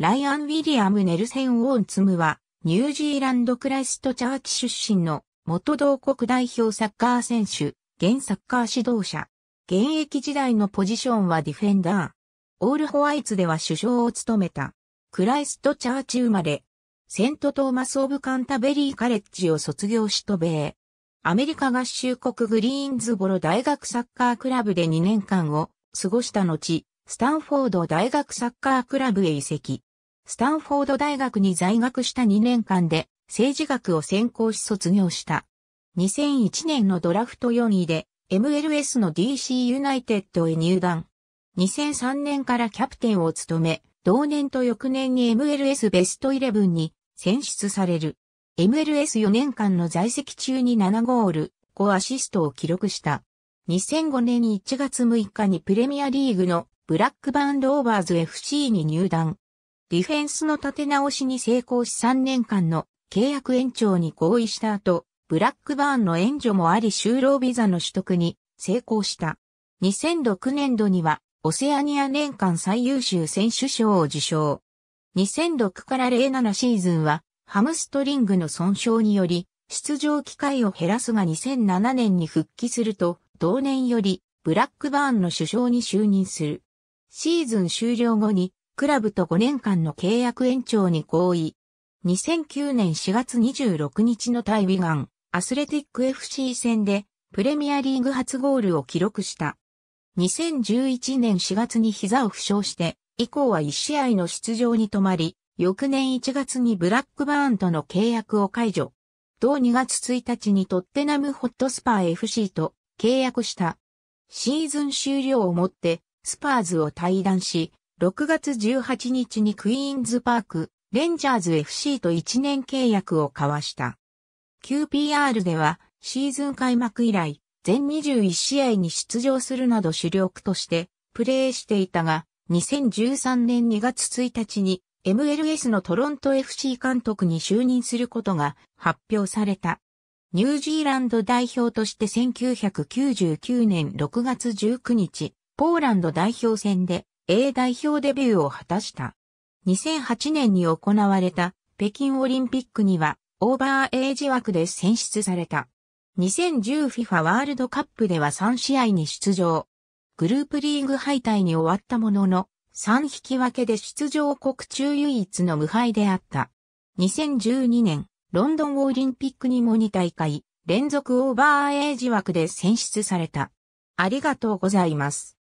ライアン・ウィリアム・ネルセン・ウォンツムは、ニュージーランドクライストチャーチ出身の元同国代表サッカー選手、現サッカー指導者。現役時代のポジションはディフェンダー。オールホワイツでは首相を務めた。クライストチャーチ生まれ。セント・トーマス・オブ・カンタベリー・カレッジを卒業し渡米。アメリカ合衆国グリーンズボロ大学サッカークラブで2年間を過ごした後、スタンフォード大学サッカークラブへ移籍。スタンフォード大学に在学した2年間で政治学を専攻し卒業した。2001年のドラフト4位で MLS の DC ユナイテッドへ入団。2003年からキャプテンを務め、同年と翌年に MLS ベスト11に選出される。MLS4 年間の在籍中に7ゴール、5アシストを記録した。2005年1月6日にプレミアリーグのブラックバンドオーバーズ FC に入団。ディフェンスの立て直しに成功し3年間の契約延長に合意した後、ブラックバーンの援助もあり就労ビザの取得に成功した。2006年度にはオセアニア年間最優秀選手賞を受賞。2006から07シーズンはハムストリングの損傷により出場機会を減らすが2007年に復帰すると同年よりブラックバーンの首相に就任する。シーズン終了後にクラブと5年間の契約延長に合意。2009年4月26日の対ウィガン、アスレティック FC 戦で、プレミアリーグ初ゴールを記録した。2011年4月に膝を負傷して、以降は1試合の出場に止まり、翌年1月にブラックバーンとの契約を解除。同2月1日にトッテナムホットスパー FC と契約した。シーズン終了をもって、スパーズを退団し、6月18日にクイーンズパーク、レンジャーズ FC と1年契約を交わした。QPR ではシーズン開幕以来、全21試合に出場するなど主力としてプレーしていたが、2013年2月1日に MLS のトロント FC 監督に就任することが発表された。ニュージーランド代表として1999年6月19日、ポーランド代表戦で A 代表デビューを果たした。2008年に行われた北京オリンピックにはオーバーエイジ枠で選出された。2010FIFA ワールドカップでは3試合に出場。グループリーグ敗退に終わったものの、3引き分けで出場国中唯一の無敗であった。2012年、ロンドンオリンピックにも2大会、連続オーバーエイジ枠で選出された。ありがとうございます。